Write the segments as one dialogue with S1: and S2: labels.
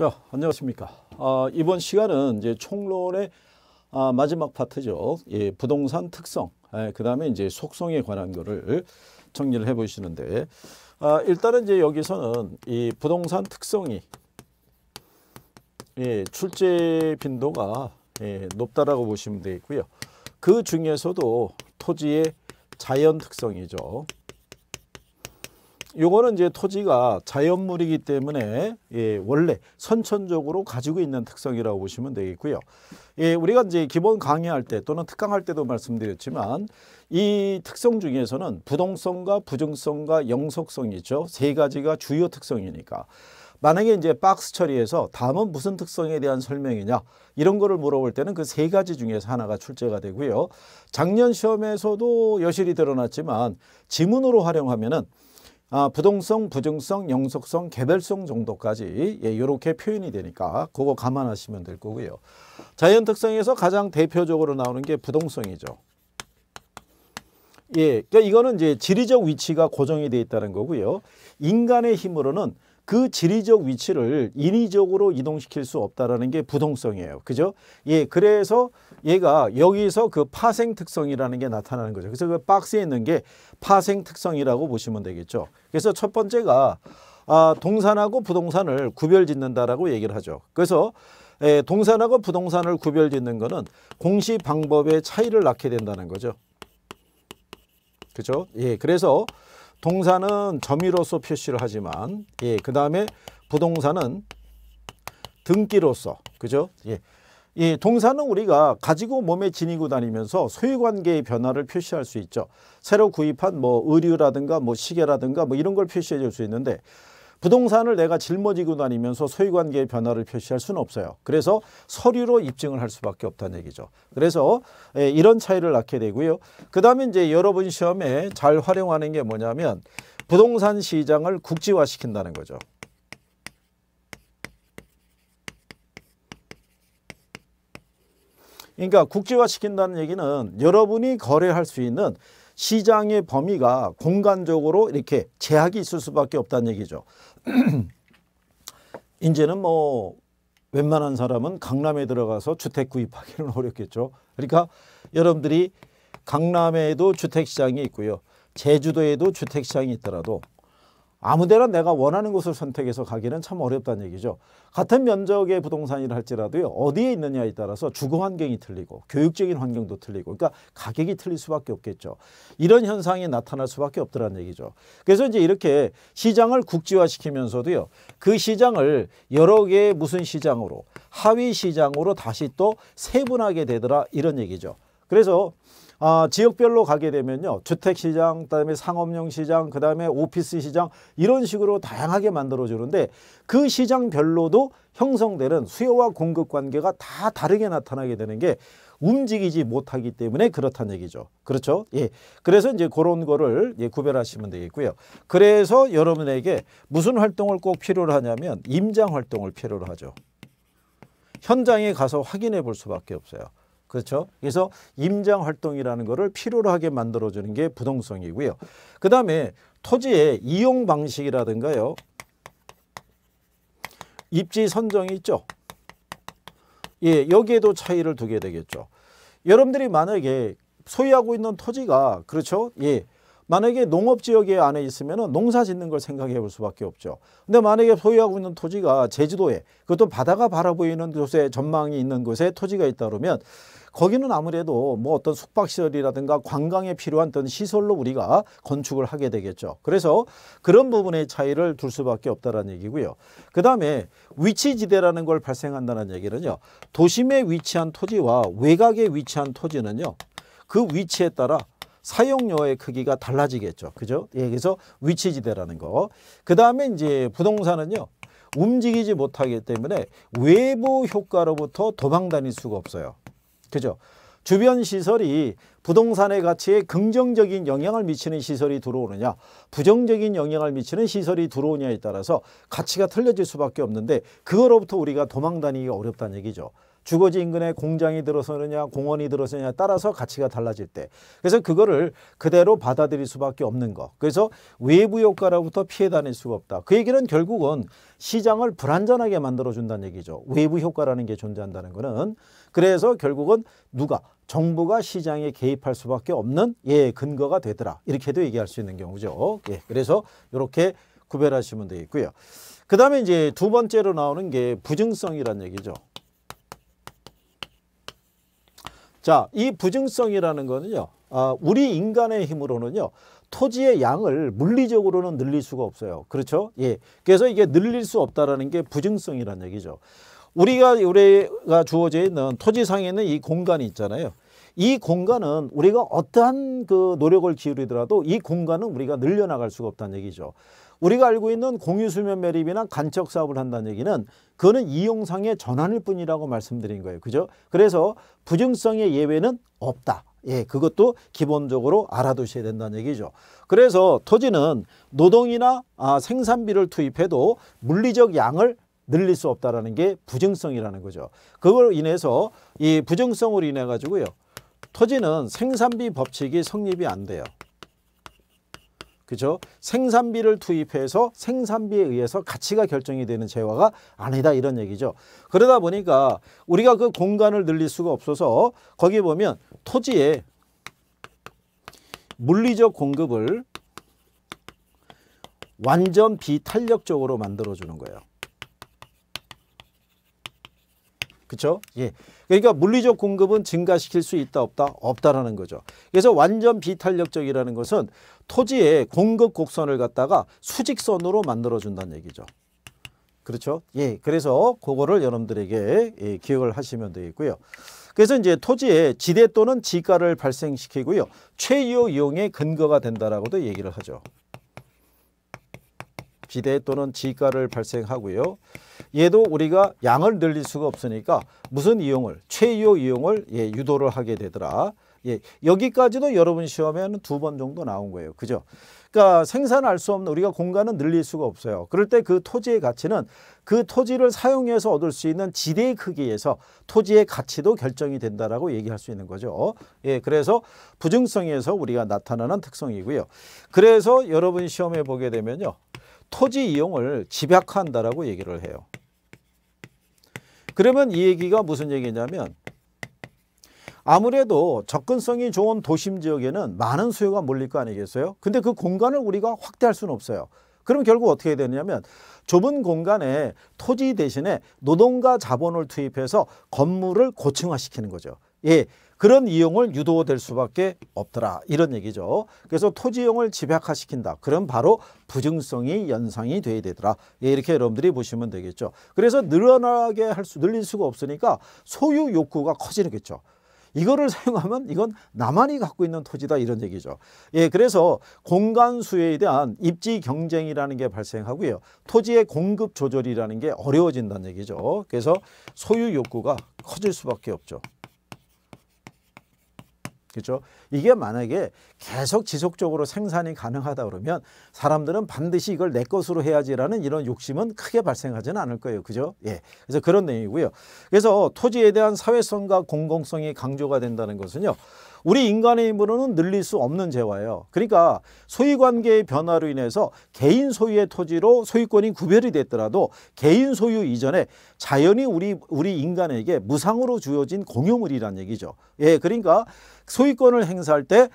S1: 자, 안녕하십니까. 아, 이번 시간은 이제 총론의 아, 마지막 파트죠. 예, 부동산 특성, 예, 아, 그 다음에 이제 속성에 관한 거를 정리를 해 보시는데, 아, 일단은 이제 여기서는 이 부동산 특성이 예, 출제 빈도가 예, 높다라고 보시면 되겠고요. 그 중에서도 토지의 자연 특성이죠. 요거는 이제 토지가 자연물이기 때문에 예, 원래 선천적으로 가지고 있는 특성이라고 보시면 되겠고요. 예, 우리가 이제 기본 강의할 때 또는 특강할 때도 말씀드렸지만 이 특성 중에서는 부동성과 부증성과 영속성이죠. 세 가지가 주요 특성이니까. 만약에 이제 박스 처리해서 다음은 무슨 특성에 대한 설명이냐 이런 거를 물어볼 때는 그 세 가지 중에서 하나가 출제가 되고요. 작년 시험에서도 여실히 드러났지만 지문으로 활용하면은 아, 부동성, 부정성, 영속성, 개별성 정도까지 예, 이렇게 표현이 되니까 그거 감안하시면 될 거고요. 자연 특성에서 가장 대표적으로 나오는 게 부동성이죠. 예, 그러니까 이거는 이제 지리적 위치가 고정이 되어 있다는 거고요. 인간의 힘으로는 그 지리적 위치를 인위적으로 이동시킬 수 없다라는 게 부동성이에요. 그죠? 예, 그래서 얘가 여기서 그 파생 특성이라는 게 나타나는 거죠. 그래서 그 박스에 있는 게 파생 특성이라고 보시면 되겠죠. 그래서 첫 번째가 아, 동산하고 부동산을 구별짓는다라고 얘기를 하죠. 그래서 에, 동산하고 부동산을 구별짓는 거는 공시 방법의 차이를 낳게 된다는 거죠. 그죠? 예, 그래서 동산은 점유로서 표시를 하지만 예, 그 다음에 부동산은 등기로서 그죠? 예. 이 동사는 우리가 가지고 몸에 지니고 다니면서 소유관계의 변화를 표시할 수 있죠. 새로 구입한 뭐 의류라든가 뭐 시계라든가 뭐 이런 걸 표시해 줄 수 있는데 부동산을 내가 짊어지고 다니면서 소유관계의 변화를 표시할 수는 없어요. 그래서 서류로 입증을 할 수밖에 없다는 얘기죠. 그래서 예, 이런 차이를 낳게 되고요. 그 다음에 이제 여러분 시험에 잘 활용하는 게 뭐냐면 부동산 시장을 국지화시킨다는 거죠. 그러니까 국제화시킨다는 얘기는 여러분이 거래할 수 있는 시장의 범위가 공간적으로 이렇게 제약이 있을 수밖에 없다는 얘기죠. 이제는 뭐 웬만한 사람은 강남에 들어가서 주택 구입하기는 어렵겠죠. 그러니까 여러분들이 강남에도 주택시장이 있고요. 제주도에도 주택시장이 있더라도 아무데나 내가 원하는 곳을 선택해서 가기는 참 어렵다는 얘기죠. 같은 면적의 부동산이라 할지라도 어디에 있느냐에 따라서 주거 환경이 틀리고 교육적인 환경도 틀리고 그러니까 가격이 틀릴 수밖에 없겠죠. 이런 현상이 나타날 수밖에 없더라는 얘기죠. 그래서 이제 이렇게 시장을 국지화시키면서도요. 그 시장을 여러 개의 무슨 시장으로 하위 시장으로 다시 또 세분하게 되더라 이런 얘기죠. 그래서 어, 지역별로 가게 되면요. 주택시장, 그다음에 상업용 시장, 그다음에 오피스 시장 이런 식으로 다양하게 만들어주는데 그 시장별로도 형성되는 수요와 공급 관계가 다 다르게 나타나게 되는 게 움직이지 못하기 때문에 그렇다는 얘기죠. 그렇죠? 예. 그래서 이제 그런 거를 예, 구별하시면 되겠고요. 그래서 여러분에게 무슨 활동을 꼭 필요로 하냐면 임장 활동을 필요로 하죠. 현장에 가서 확인해 볼 수밖에 없어요. 그렇죠. 그래서 임장 활동이라는 것을 필요로 하게 만들어주는 게 부동성이고요. 그 다음에 토지의 이용 방식이라든가요. 입지 선정이 있죠. 예, 여기에도 차이를 두게 되겠죠. 여러분들이 만약에 소유하고 있는 토지가 그렇죠. 예. 만약에 농업지역에 안에 있으면 농사 짓는 걸 생각해 볼 수밖에 없죠. 근데 만약에 소유하고 있는 토지가 제주도에 그것도 바다가 바라보이는 곳에 전망이 있는 곳에 토지가 있다 그러면 거기는 아무래도 뭐 어떤 숙박시설이라든가 관광에 필요한 어떤 시설로 우리가 건축을 하게 되겠죠. 그래서 그런 부분의 차이를 둘 수밖에 없다는 얘기고요. 그 다음에 위치지대라는 걸 발생한다는 얘기는요. 도심에 위치한 토지와 외곽에 위치한 토지는요. 그 위치에 따라 사용료의 크기가 달라지겠죠. 그죠? 예, 그래서 위치지대라는 거. 그 다음에 이제 부동산은요. 움직이지 못하기 때문에 외부 효과로부터 도망 다닐 수가 없어요. 그죠? 주변 시설이 부동산의 가치에 긍정적인 영향을 미치는 시설이 들어오느냐 부정적인 영향을 미치는 시설이 들어오냐에 따라서 가치가 틀려질 수밖에 없는데 그거로부터 우리가 도망다니기가 어렵다는 얘기죠. 주거지 인근에 공장이 들어서느냐 공원이 들어서느냐 에 따라서 가치가 달라질 때 그래서 그거를 그대로 받아들일 수밖에 없는 거 그래서 외부 효과로부터 피해 다닐 수가 없다 그 얘기는 결국은 시장을 불안전하게 만들어준다는 얘기죠 외부 효과라는 게 존재한다는 거는 그래서 결국은 누가 정부가 시장에 개입할 수밖에 없는 예 근거가 되더라 이렇게도 얘기할 수 있는 경우죠 예 그래서 이렇게 구별하시면 되겠고요 그 다음에 이제 두 번째로 나오는 게 부증성이라는 얘기죠 자, 이 부증성이라는 거는요. 아, 우리 인간의 힘으로는요. 토지의 양을 물리적으로는 늘릴 수가 없어요. 그렇죠? 예. 그래서 이게 늘릴 수 없다라는 게 부증성이라는 얘기죠. 우리가 우리가 주어져 있는 토지상에는 이 공간이 있잖아요. 이 공간은 우리가 어떠한 그 노력을 기울이더라도 이 공간은 우리가 늘려나갈 수가 없다는 얘기죠. 우리가 알고 있는 공유수면 매립이나 간척 사업을 한다는 얘기는 그거는 이용상의 전환일 뿐이라고 말씀드린 거예요. 그죠? 그래서 부증성의 예외는 없다. 예, 그것도 기본적으로 알아두셔야 된다는 얘기죠. 그래서 토지는 노동이나 아, 생산비를 투입해도 물리적 양을 늘릴 수 없다라는 게 부증성이라는 거죠. 그걸 인해서 이 부증성으로 인해 가지고요. 토지는 생산비 법칙이 성립이 안 돼요. 그죠? 생산비를 투입해서 생산비에 의해서 가치가 결정이 되는 재화가 아니다 이런 얘기죠. 그러다 보니까 우리가 그 공간을 늘릴 수가 없어서 거기 보면 토지에 물리적 공급을 완전 비탄력적으로 만들어주는 거예요. 그렇죠? 예. 그러니까 물리적 공급은 증가시킬 수 있다 없다 없다라는 거죠. 그래서 완전 비탄력적이라는 것은 토지의 공급 곡선을 갖다가 수직선으로 만들어준다는 얘기죠. 그렇죠? 예, 그래서 그거를 여러분들에게 예, 기억을 하시면 되겠고요. 그래서 이제 토지의 지대 또는 지가를 발생시키고요. 최유 이용의 근거가 된다라고도 얘기를 하죠. 비대 또는 지가를 발생하고요. 얘도 우리가 양을 늘릴 수가 없으니까 무슨 이용을 최요 이용을 예, 유도를 하게 되더라. 예, 여기까지도 여러분 시험에는 두 번 정도 나온 거예요. 그죠? 그러니까 생산할 수 없는 우리가 공간은 늘릴 수가 없어요. 그럴 때 그 토지의 가치는 그 토지를 사용해서 얻을 수 있는 지대의 크기에서 토지의 가치도 결정이 된다라고 얘기할 수 있는 거죠. 예, 그래서 부증성에서 우리가 나타나는 특성이고요. 그래서 여러분 시험에 보게 되면요. 토지 이용을 집약한다라고 얘기를 해요. 그러면 이 얘기가 무슨 얘기냐면 아무래도 접근성이 좋은 도심 지역에는 많은 수요가 몰릴 거 아니겠어요? 근데 그 공간을 우리가 확대할 수는 없어요. 그럼 결국 어떻게 되냐면 좁은 공간에 토지 대신에 노동과 자본을 투입해서 건물을 고층화시키는 거죠. 예, 그런 이용을 유도될 수밖에 없더라 이런 얘기죠. 그래서 토지용을 집약화시킨다. 그럼 바로 부증성이 연상이 돼야 되더라. 예, 이렇게 여러분들이 보시면 되겠죠. 그래서 늘어나게 할 수, 늘릴 수가 없으니까 소유 욕구가 커지겠죠. 이거를 사용하면 이건 나만이 갖고 있는 토지다 이런 얘기죠. 예, 그래서 공간 수요에 대한 입지 경쟁이라는 게 발생하고요. 토지의 공급 조절이라는 게 어려워진다는 얘기죠. 그래서 소유 욕구가 커질 수밖에 없죠. 그죠? 이게 만약에 계속 지속적으로 생산이 가능하다 그러면 사람들은 반드시 이걸 내 것으로 해야지라는 이런 욕심은 크게 발생하지는 않을 거예요. 그죠? 예. 그래서 그런 내용이고요. 그래서 토지에 대한 사회성과 공공성이 강조가 된다는 것은요. 우리 인간의 힘으로는 늘릴 수 없는 재화예요. 그러니까 소유관계의 변화로 인해서 개인 소유의 토지로 소유권이 구별이 됐더라도 개인 소유 이전에 자연히 우리 우리 인간에게 무상으로 주어진 공유물이란 얘기죠. 예, 그러니까 소유권을 행사할 때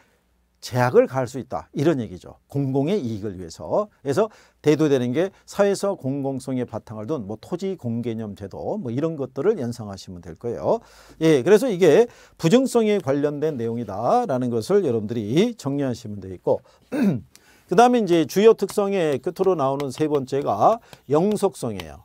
S1: 제약을 가할 수 있다. 이런 얘기죠. 공공의 이익을 위해서. 그래서 대두되는 게 사회에서 공공성의 바탕을 둔 뭐 토지 공개념 제도 뭐 이런 것들을 연상하시면 될 거예요. 예, 그래서 이게 부정성에 관련된 내용이다라는 것을 여러분들이 정리하시면 되겠고 그 다음에 이제 주요 특성의 끝으로 나오는 세 번째가 영속성이에요.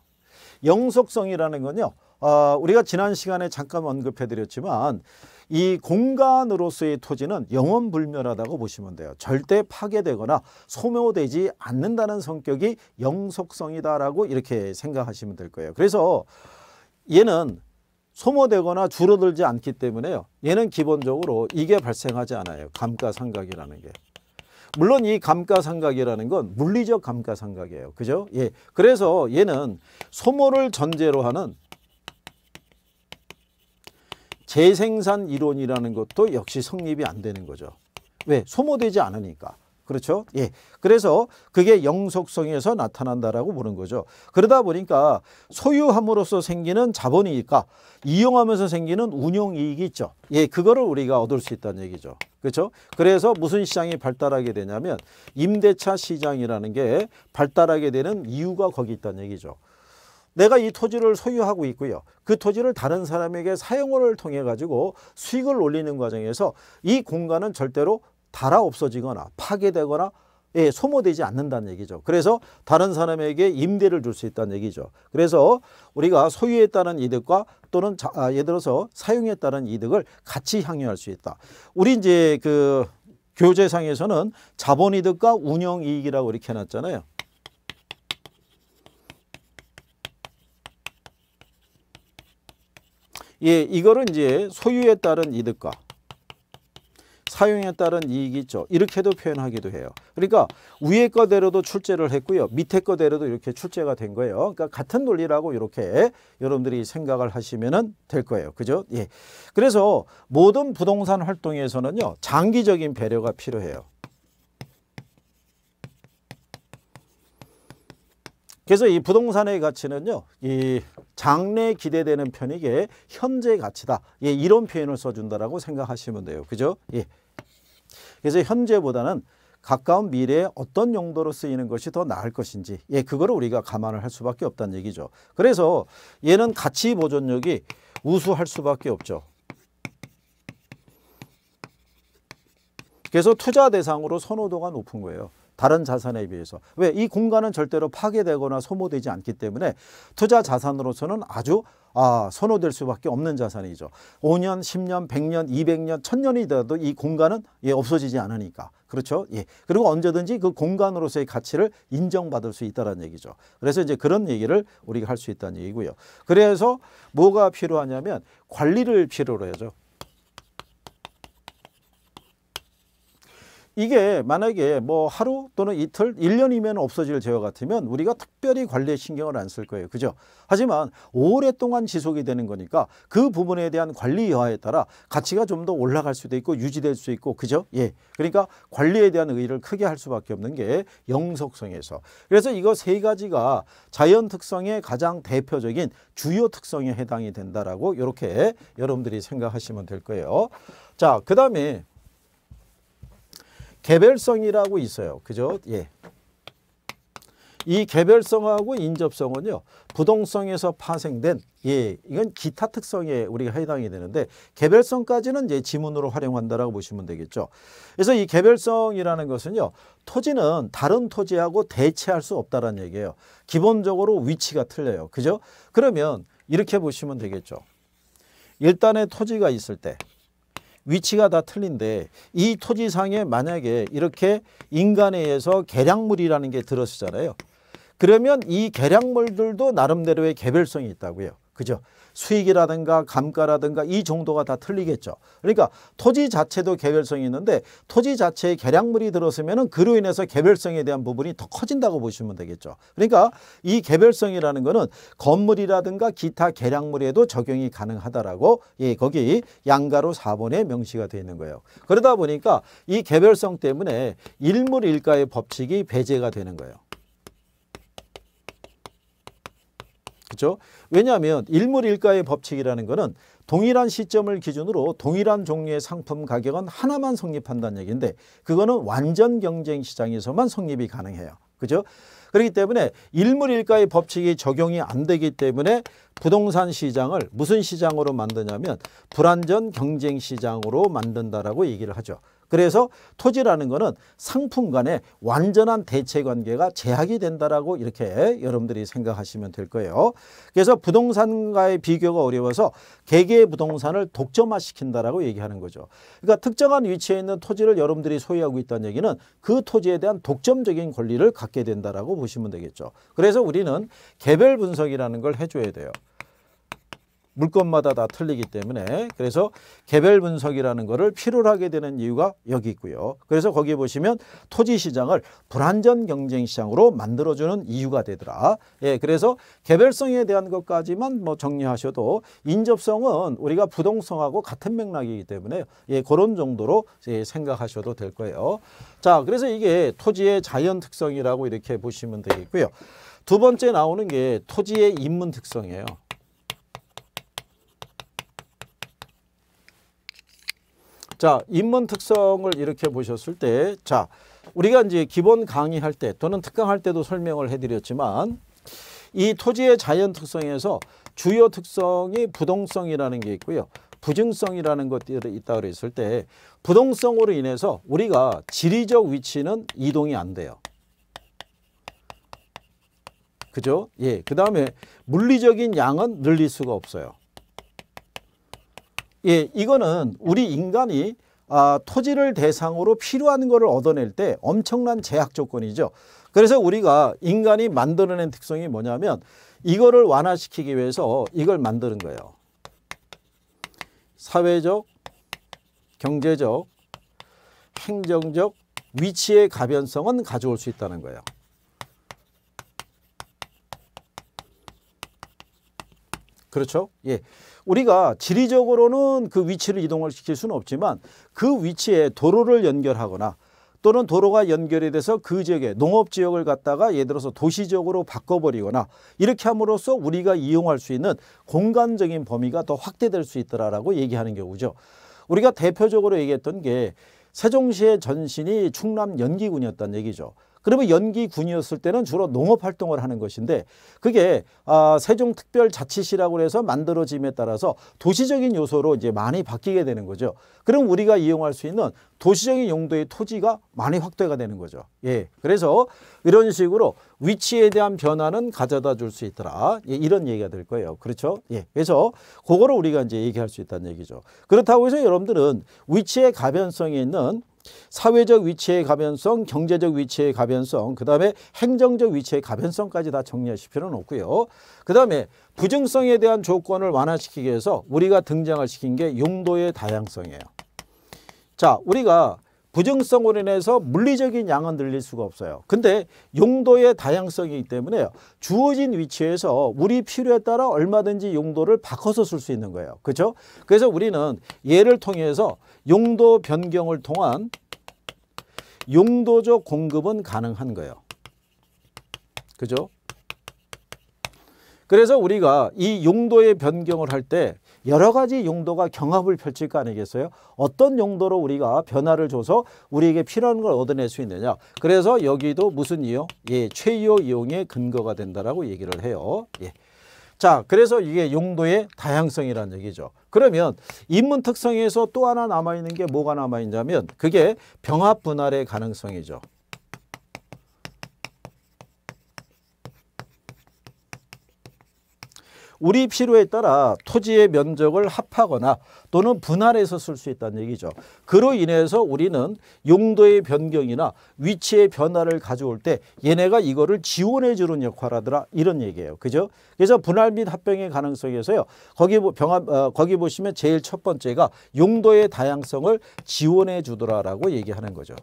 S1: 영속성이라는 건요. 어, 우리가 지난 시간에 잠깐 언급해드렸지만 이 공간으로서의 토지는 영원불멸하다고 보시면 돼요. 절대 파괴되거나 소모되지 않는다는 성격이 영속성이다라고 이렇게 생각하시면 될 거예요. 그래서 얘는 소모되거나 줄어들지 않기 때문에요. 얘는 기본적으로 이게 발생하지 않아요. 감가상각이라는 게. 물론 이 감가상각이라는 건 물리적 감가상각이에요. 그죠? 예. 그래서 얘는 소모를 전제로 하는 재생산 이론이라는 것도 역시 성립이 안 되는 거죠. 왜? 소모되지 않으니까. 그렇죠? 예. 그래서 그게 영속성에서 나타난다라고 보는 거죠. 그러다 보니까 소유함으로써 생기는 자본이니까 이용하면서 생기는 운용 이익이 있죠. 예, 그거를 우리가 얻을 수 있다는 얘기죠. 그렇죠? 그래서 무슨 시장이 발달하게 되냐면 임대차 시장이라는 게 발달하게 되는 이유가 거기 있다는 얘기죠. 내가 이 토지를 소유하고 있고요. 그 토지를 다른 사람에게 사용을 통해 가지고 수익을 올리는 과정에서 이 공간은 절대로 달아 없어지거나 파괴되거나 예, 소모되지 않는다는 얘기죠. 그래서 다른 사람에게 임대를 줄 수 있다는 얘기죠. 그래서 우리가 소유에 따른 이득과 또는 자, 아, 예를 들어서 사용에 따른 이득을 같이 향유할 수 있다. 우리 이제 그 교재상에서는 자본이득과 운영이익이라고 이렇게 해놨잖아요. 예, 이거는 이제 소유에 따른 이득과 사용에 따른 이익이 있죠. 이렇게도 표현하기도 해요. 그러니까 위에 거대로도 출제를 했고요. 밑에 거대로도 이렇게 출제가 된 거예요. 그러니까 같은 논리라고 이렇게 여러분들이 생각을 하시면 될 거예요. 그죠? 예. 그래서 모든 부동산 활동에서는요. 장기적인 배려가 필요해요. 그래서 이 부동산의 가치는요. 이 장래 기대되는 편이 게 현재 가치다. 예, 이런 표현을 써준다라고 생각하시면 돼요. 그죠? 예. 그래서 현재보다는 가까운 미래에 어떤 용도로 쓰이는 것이 더 나을 것인지 예, 그거를 우리가 감안을 할 수밖에 없다는 얘기죠. 그래서 얘는 가치 보존력이 우수할 수밖에 없죠. 그래서 투자 대상으로 선호도가 높은 거예요. 다른 자산에 비해서 왜 이 공간은 절대로 파괴되거나 소모되지 않기 때문에 투자 자산으로서는 아주 아, 선호될 수밖에 없는 자산이죠. 5년, 10년, 100년, 200년, 1000년이 돼도 이 공간은 예, 없어지지 않으니까. 그렇죠? 예. 그리고 언제든지 그 공간으로서의 가치를 인정받을 수 있다는 얘기죠. 그래서 이제 그런 얘기를 우리가 할 수 있다는 얘기고요. 그래서 뭐가 필요하냐면 관리를 필요로 해죠. 이게 만약에 뭐 하루 또는 이틀, 1년이면 없어질 재화 같으면 우리가 특별히 관리에 신경을 안 쓸 거예요. 그죠? 하지만 오랫동안 지속이 되는 거니까 그 부분에 대한 관리 여하에 따라 가치가 좀 더 올라갈 수도 있고 유지될 수 있고 그죠? 예. 그러니까 관리에 대한 의의를 크게 할 수밖에 없는 게 영속성에서. 그래서 이거 세 가지가 자연 특성의 가장 대표적인 주요 특성에 해당이 된다라고 이렇게 여러분들이 생각하시면 될 거예요. 자, 그다음에 개별성이라고 있어요. 그죠? 예. 이 개별성하고 인접성은요. 부동성에서 파생된 예, 이건 기타 특성에 우리가 해당이 되는데 개별성까지는 이제 지문으로 활용한다라고 보시면 되겠죠. 그래서 이 개별성이라는 것은요. 토지는 다른 토지하고 대체할 수 없다라는 얘기예요. 기본적으로 위치가 틀려요. 그죠? 그러면 이렇게 보시면 되겠죠. 일단의 토지가 있을 때 위치가 다 틀린데 이 토지상에 만약에 이렇게 인간에 의해서 계량물이라는 게 들었잖아요. 그러면 이 계량물들도 나름대로의 개별성이 있다고요. 그죠? 수익이라든가 감가라든가 이 정도가 다 틀리겠죠. 그러니까 토지 자체도 개별성이 있는데 토지 자체에 계량물이 들었으면 그로 인해서 개별성에 대한 부분이 더 커진다고 보시면 되겠죠. 그러니까 이 개별성이라는 거는 건물이라든가 기타 계량물에도 적용이 가능하다라고 예, 거기 양가로 4번에 명시가 되어 있는 거예요. 그러다 보니까 이 개별성 때문에 일물일가의 법칙이 배제가 되는 거예요. 그렇죠? 왜냐하면 일물일가의 법칙이라는 것은 동일한 시점을 기준으로 동일한 종류의 상품 가격은 하나만 성립한다는 얘기인데 그거는 완전 경쟁 시장에서만 성립이 가능해요. 그죠? 그렇기 때문에 일물일가의 법칙이 적용이 안 되기 때문에 부동산 시장을 무슨 시장으로 만드냐면 불완전 경쟁 시장으로 만든다라고 얘기를 하죠. 그래서 토지라는 거는 상품 간의 완전한 대체관계가 제약이 된다라고 이렇게 여러분들이 생각하시면 될 거예요. 그래서 부동산과의 비교가 어려워서 개개의 부동산을 독점화시킨다라고 얘기하는 거죠. 그러니까 특정한 위치에 있는 토지를 여러분들이 소유하고 있다는 얘기는 그 토지에 대한 독점적인 권리를 갖게 된다라고 보시면 되겠죠. 그래서 우리는 개별 분석이라는 걸 해줘야 돼요. 물건마다 다 틀리기 때문에 그래서 개별 분석이라는 것을 필요로 하게 되는 이유가 여기 있고요. 그래서 거기에 보시면 토지 시장을 불안전 경쟁 시장으로 만들어주는 이유가 되더라. 예, 그래서 개별성에 대한 것까지만 뭐 정리하셔도 인접성은 우리가 부동성하고 같은 맥락이기 때문에 예, 그런 정도로 예, 생각하셔도 될 거예요. 자, 그래서 이게 토지의 자연 특성이라고 이렇게 보시면 되겠고요. 두 번째 나오는 게 토지의 인문 특성이에요. 자, 입문 특성을 이렇게 보셨을 때, 자, 우리가 이제 기본 강의할 때 또는 특강할 때도 설명을 해드렸지만 이 토지의 자연 특성에서 주요 특성이 부동성이라는 게 있고요. 부증성이라는 것들이 있다 그랬을 때 부동성으로 인해서 우리가 지리적 위치는 이동이 안 돼요. 그죠? 예. 그 다음에 물리적인 양은 늘릴 수가 없어요. 예, 이거는 우리 인간이 아, 토지를 대상으로 필요한 것을 얻어낼 때 엄청난 제약 조건이죠. 그래서 우리가 인간이 만들어낸 특성이 뭐냐면 이거를 완화시키기 위해서 이걸 만드는 거예요. 사회적, 경제적, 행정적 위치의 가변성은 가져올 수 있다는 거예요. 그렇죠? 예. 우리가 지리적으로는 그 위치를 이동을 시킬 수는 없지만 그 위치에 도로를 연결하거나 또는 도로가 연결이 돼서 그 지역에 농업 지역을 갖다가 예를 들어서 도시적으로 바꿔버리거나 이렇게 함으로써 우리가 이용할 수 있는 공간적인 범위가 더 확대될 수 있더라라고 얘기하는 경우죠. 우리가 대표적으로 얘기했던 게 세종시의 전신이 충남 연기군이었다는 얘기죠. 그러면 연기군이었을 때는 주로 농업활동을 하는 것인데 그게 아, 세종특별자치시라고 해서 만들어짐에 따라서 도시적인 요소로 이제 많이 바뀌게 되는 거죠. 그럼 우리가 이용할 수 있는 도시적인 용도의 토지가 많이 확대가 되는 거죠. 예, 그래서 이런 식으로 위치에 대한 변화는 가져다 줄 수 있더라. 예, 이런 얘기가 될 거예요. 그렇죠? 예, 그래서 그거를 우리가 이제 얘기할 수 있다는 얘기죠. 그렇다고 해서 여러분들은 위치의 가변성이 있는 사회적 위치의 가변성, 경제적 위치의 가변성, 그 다음에 행정적 위치의 가변성까지 다 정리하실 필요는 없고요. 그 다음에 부정성에 대한 조건을 완화시키기 위해서 우리가 등장을 시킨 게 용도의 다양성이에요. 자, 우리가 부정성으로 인해서 물리적인 양은 늘릴 수가 없어요. 근데 용도의 다양성이기 때문에 주어진 위치에서 우리 필요에 따라 얼마든지 용도를 바꿔서 쓸 수 있는 거예요. 그렇죠? 그래서 우리는 예를 통해서 용도 변경을 통한 용도적 공급은 가능한 거예요. 그죠? 그래서 우리가 이 용도의 변경을 할때 여러 가지 용도가 경합을 펼칠 거 아니겠어요? 어떤 용도로 우리가 변화를 줘서 우리에게 필요한 걸 얻어낼 수 있느냐. 그래서 여기도 무슨 이용? 예, 최요 이용의 근거가 된다라고 얘기를 해요. 예. 자, 그래서 이게 용도의 다양성이라는 얘기죠. 그러면 인문 특성에서 또 하나 남아있는 게 뭐가 남아있냐면 그게 병합 분할의 가능성이죠. 우리 필요에 따라 토지의 면적을 합하거나 또는 분할해서 쓸 수 있다는 얘기죠. 그로 인해서 우리는 용도의 변경이나 위치의 변화를 가져올 때 얘네가 이거를 지원해 주는 역할 하더라 이런 얘기예요. 그죠? 그래서 분할 및 합병의 가능성에서요. 거기 병합 어, 거기 보시면 제일 첫 번째가 용도의 다양성을 지원해 주더라라고 얘기하는 거죠.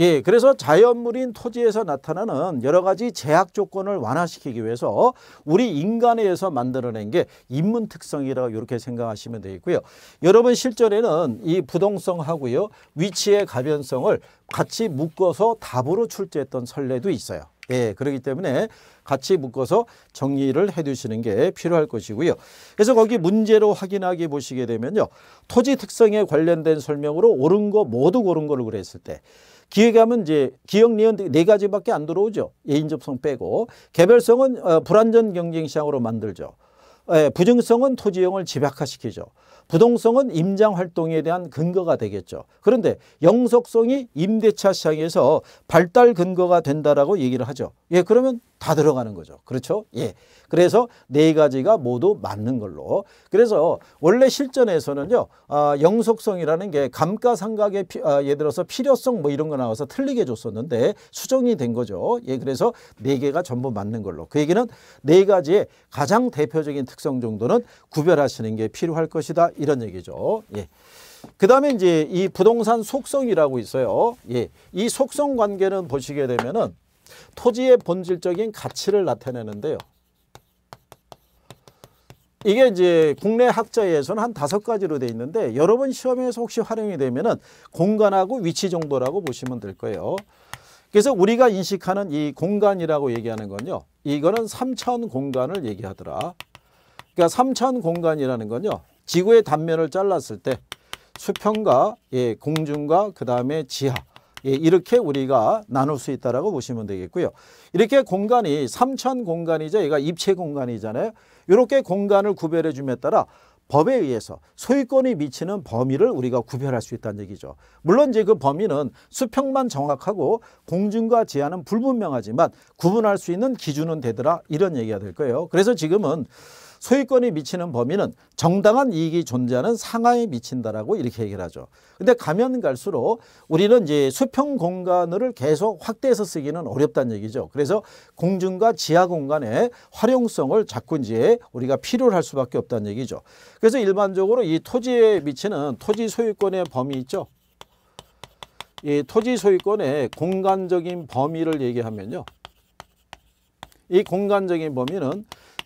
S1: 예, 그래서 자연물인 토지에서 나타나는 여러 가지 제약 조건을 완화시키기 위해서 우리 인간에 의해서 만들어낸 게 인문 특성이라고 이렇게 생각하시면 되겠고요. 여러분 실전에는 이 부동성하고요. 위치의 가변성을 같이 묶어서 답으로 출제했던 선례도 있어요. 예, 그렇기 때문에 같이 묶어서 정리를 해 두시는 게 필요할 것이고요. 그래서 거기 문제로 확인하기 보시게 되면요. 토지 특성에 관련된 설명으로 옳은 거 모두 옳은 거를 그랬을 때 기획하면 이제 기역 리언 네 가지밖에 안 들어오죠. 예인접성 빼고 개별성은 어, 불완전 경쟁 시장으로 만들죠. 예, 부정성은 토지형을 집약화시키죠. 부동성은 임장 활동에 대한 근거가 되겠죠. 그런데 영속성이 임대차 시장에서 발달 근거가 된다라고 얘기를 하죠. 예, 그러면 다 들어가는 거죠. 그렇죠? 예. 그래서 네 가지가 모두 맞는 걸로. 그래서 원래 실전에서는요. 아, 영속성이라는 게감가상각에 피, 아, 예를 들어서 필요성 뭐 이런 거 나와서 틀리게 줬었는데 수정이 된 거죠. 예. 그래서 네 개가 전부 맞는 걸로. 그 얘기는 네 가지의 가장 대표적인 특성 정도는 구별하시는 게 필요할 것이다. 이런 얘기죠. 예. 그 다음에 이제 이 부동산 속성이라고 있어요. 예. 이 속성 관계는 보시게 되면은 토지의 본질적인 가치를 나타내는데요. 이게 이제 국내 학자에서는 한 다섯 가지로 되어 있는데 여러분 시험에서 혹시 활용이 되면은 공간하고 위치 정도라고 보시면 될 거예요. 그래서 우리가 인식하는 이 공간이라고 얘기하는 건요. 이거는 삼차원 공간을 얘기하더라. 그러니까 삼차원 공간이라는 건요. 지구의 단면을 잘랐을 때 수평과 예, 공중과 그 다음에 지하 예, 이렇게 우리가 나눌 수 있다라고 보시면 되겠고요. 이렇게 공간이 삼천 공간이죠. 얘가 입체 공간이잖아요. 이렇게 공간을 구별해 줌에 따라 법에 의해서 소유권이 미치는 범위를 우리가 구별할 수 있다는 얘기죠. 물론 이제 그 범위는 수평만 정확하고 공중과 지하는 불분명하지만 구분할 수 있는 기준은 되더라 이런 얘기가 될 거예요. 그래서 지금은 소유권이 미치는 범위는 정당한 이익이 존재하는 상하에 미친다라고 이렇게 얘기를 하죠. 근데 가면 갈수록 우리는 이제 수평 공간을 계속 확대해서 쓰기는 어렵다는 얘기죠. 그래서 공중과 지하 공간의 활용성을 자꾸 이제 우리가 필요로할 수밖에 없다는 얘기죠. 그래서 일반적으로 이 토지에 미치는 토지 소유권의 범위 있죠. 이 토지 소유권의 공간적인 범위를 얘기하면요. 이 공간적인 범위는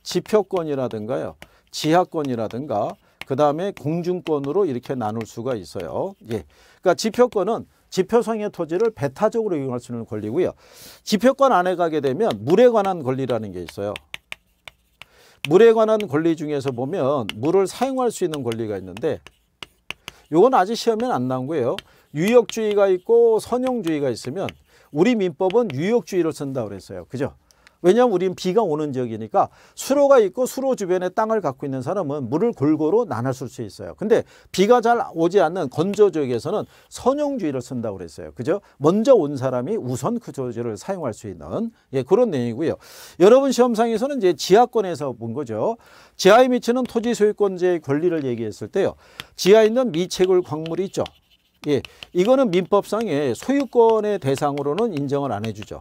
S1: 지표권이라든가요. 지하권이라든가 그다음에 공중권으로 이렇게 나눌 수가 있어요. 예. 그러니까 지표권은 지표상의 토지를 배타적으로 이용할 수 있는 권리고요. 지표권 안에 가게 되면 물에 관한 권리라는 게 있어요. 물에 관한 권리 중에서 보면 물을 사용할 수 있는 권리가 있는데 이건 아직 시험에안 나온 거예요. 유역주의가 있고 선용주의가 있으면 우리 민법은 유역주의를 쓴다고 그랬어요. 그죠? 왜냐하면 우리는 비가 오는 지역이니까 수로가 있고 수로 주변에 땅을 갖고 있는 사람은 물을 골고루 나눠 쓸 수 있어요. 근데 비가 잘 오지 않는 건조 지역에서는 선용주의를 쓴다고 그랬어요. 그죠? 먼저 온 사람이 우선 그 조지를 사용할 수 있는 예, 그런 내용이고요. 여러분 시험상에서는 이제 지하권에서 본 거죠. 지하에 미치는 토지 소유권제의 권리를 얘기했을 때요. 지하에 있는 미채굴 광물이 있죠. 예, 이거는 민법상의 소유권의 대상으로는 인정을 안 해주죠.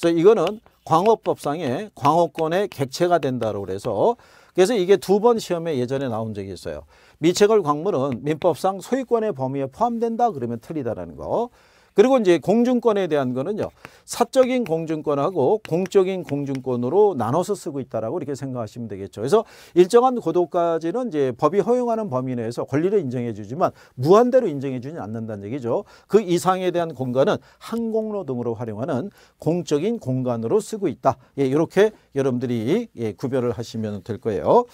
S1: 그래서 이거는 광업법상의 광업권의 객체가 된다고 그래서 그래서 이게 두 번 시험에 예전에 나온 적이 있어요. 미체걸 광물은 민법상 소유권의 범위에 포함된다 그러면 틀리다라는 거. 그리고 이제 공중권에 대한 거는요. 사적인 공중권하고 공적인 공중권으로 나눠서 쓰고 있다라고 이렇게 생각하시면 되겠죠. 그래서 일정한 고도까지는 이제 법이 허용하는 범위 내에서 권리를 인정해 주지만 무한대로 인정해 주지 않는다는 얘기죠. 그 이상에 대한 공간은 항공로 등으로 활용하는 공적인 공간으로 쓰고 있다. 예, 이렇게 여러분들이 예, 구별을 하시면 될 거예요.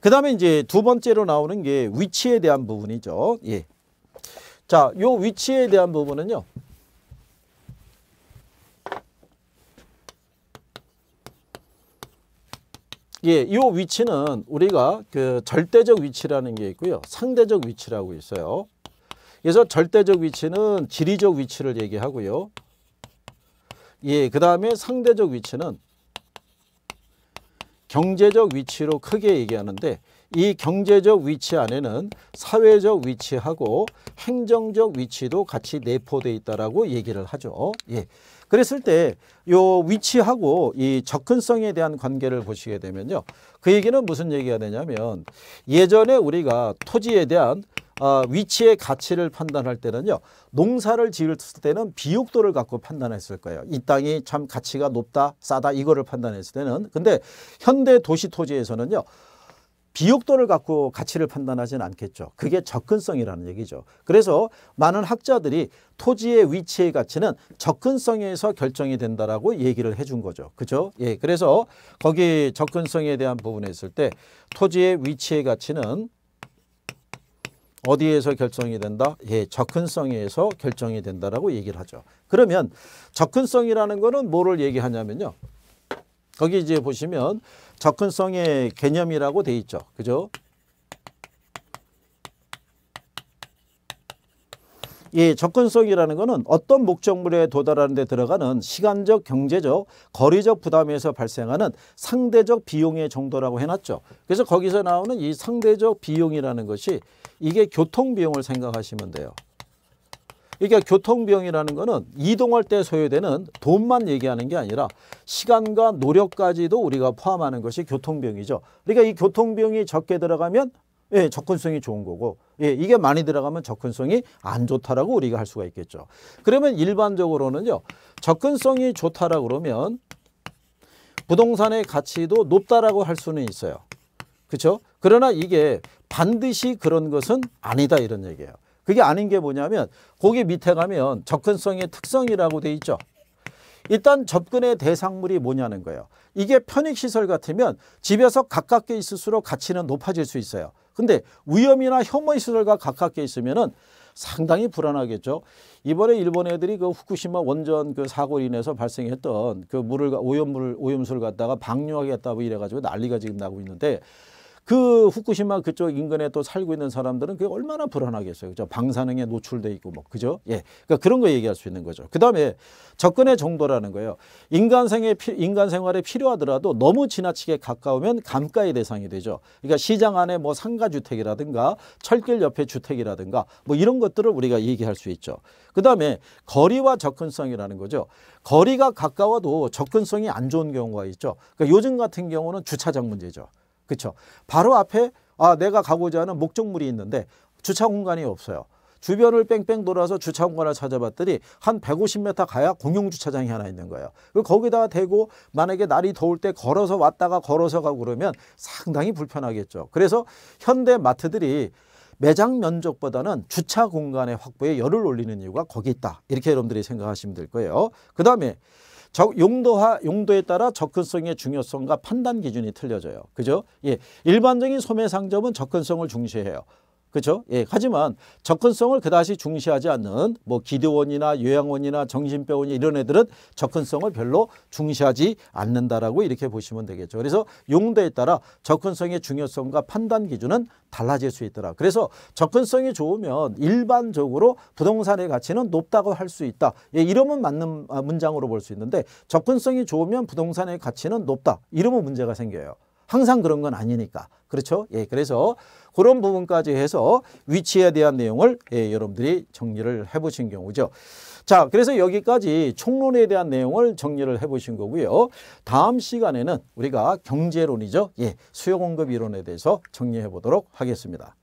S1: 그 다음에 이제 두 번째로 나오는 게 위치에 대한 부분이죠. 예. 자, 요 위치에 대한 부분은요. 예, 이 위치는 우리가 그 절대적 위치라는 게 있고요. 상대적 위치라고 있어요. 그래서 절대적 위치는 지리적 위치를 얘기하고요. 예, 그 다음에 상대적 위치는 경제적 위치로 크게 얘기하는데 이 경제적 위치 안에는 사회적 위치하고 행정적 위치도 같이 내포되어 있다라고 얘기를 하죠. 예. 그랬을 때요 위치하고 이 접근성에 대한 관계를 보시게 되면요. 그 얘기는 무슨 얘기가 되냐면 예전에 우리가 토지에 대한 아, 위치의 가치를 판단할 때는요. 농사를 지을 때는 비옥도를 갖고 판단했을 거예요. 이 땅이 참 가치가 높다, 싸다 이거를 판단했을 때는. 근데 현대 도시 토지에서는요. 비옥돈을 갖고 가치를 판단하지는 않겠죠. 그게 접근성이라는 얘기죠. 그래서 많은 학자들이 토지의 위치의 가치는 접근성에서 결정이 된다라고 얘기를 해 준 거죠. 그죠? 예. 그래서 거기 접근성에 대한 부분에 있을 때 토지의 위치의 가치는 어디에서 결정이 된다? 예, 접근성에서 결정이 된다라고 얘기를 하죠. 그러면 접근성이라는 거는 뭐를 얘기하냐면요. 거기 이제 보시면 접근성의 개념이라고 돼 있죠. 그죠? 예, 접근성이라는 것은 어떤 목적물에 도달하는 데 들어가는 시간적, 경제적, 거리적 부담에서 발생하는 상대적 비용의 정도라고 해놨죠. 그래서 거기서 나오는 이 상대적 비용이라는 것이 이게 교통 비용을 생각하시면 돼요. 그러니까 교통비용이라는 거는 이동할 때 소요되는 돈만 얘기하는 게 아니라 시간과 노력까지도 우리가 포함하는 것이 교통비용이죠. 그러니까 이 교통비용이 적게 들어가면 예, 접근성이 좋은 거고 예, 이게 많이 들어가면 접근성이 안 좋다라고 우리가 할 수가 있겠죠. 그러면 일반적으로는요. 접근성이 좋다라고 그러면 부동산의 가치도 높다라고 할 수는 있어요. 그렇죠? 그러나 이게 반드시 그런 것은 아니다 이런 얘기예요. 그게 아닌 게 뭐냐면 거기 밑에 가면 접근성의 특성이라고 돼 있죠. 일단 접근의 대상물이 뭐냐는 거예요. 이게 편익시설 같으면 집에서 가깝게 있을수록 가치는 높아질 수 있어요. 근데 위험이나 혐오시설과 가깝게 있으면은 상당히 불안하겠죠. 이번에 일본 애들이 그 후쿠시마 원전 그 사고로 인해서 발생했던 그 물을 오염물 오염수를 갖다가 방류하겠다고 이래가지고 난리가 지금 나고 있는데 그 후쿠시마 그쪽 인근에 또 살고 있는 사람들은 그게 얼마나 불안하겠어요. 그죠? 방사능에 노출돼 있고 뭐 그죠? 예. 그러니까 그런 거 얘기할 수 있는 거죠. 그다음에 접근의 정도라는 거예요. 인간 생에 인간 생활에 필요하더라도 너무 지나치게 가까우면 감가의 대상이 되죠. 그러니까 시장 안에 뭐 상가 주택이라든가 철길 옆에 주택이라든가 뭐 이런 것들을 우리가 얘기할 수 있죠. 그다음에 거리와 접근성이라는 거죠. 거리가 가까워도 접근성이 안 좋은 경우가 있죠. 그러니까 요즘 같은 경우는 주차장 문제죠. 그렇죠. 바로 앞에 아 내가 가고자 하는 목적물이 있는데 주차 공간이 없어요. 주변을 뺑뺑 돌아서 주차 공간을 찾아봤더니 한 150m 가야 공용 주차장이 하나 있는 거예요. 그 거기다가 대고 만약에 날이 더울 때 걸어서 왔다가 걸어서 가고 그러면 상당히 불편하겠죠. 그래서 현대 마트들이 매장 면적보다는 주차 공간의 확보에 열을 올리는 이유가 거기 있다. 이렇게 여러분들이 생각하시면 될 거예요. 그 다음에 적, 용도와 용도에 따라 접근성의 중요성과 판단 기준이 틀려져요. 그죠? 예. 일반적인 소매 상점은 접근성을 중시해요. 그렇죠? 예, 하지만 접근성을 그다지 중시하지 않는 뭐 기도원이나 요양원이나 정신병원이 이런 애들은 접근성을 별로 중시하지 않는다라고 이렇게 보시면 되겠죠. 그래서 용도에 따라 접근성의 중요성과 판단 기준은 달라질 수 있더라. 그래서 접근성이 좋으면 일반적으로 부동산의 가치는 높다고 할 수 있다. 예, 이러면 맞는 아, 문장으로 볼 수 있는데 접근성이 좋으면 부동산의 가치는 높다. 이러면 문제가 생겨요. 항상 그런 건 아니니까. 그렇죠? 예, 그래서 그런 부분까지 해서 위치에 대한 내용을 예, 여러분들이 정리를 해보신 경우죠. 자, 그래서 여기까지 총론에 대한 내용을 정리를 해보신 거고요. 다음 시간에는 우리가 경제론이죠. 예, 수요공급 이론에 대해서 정리해 보도록 하겠습니다.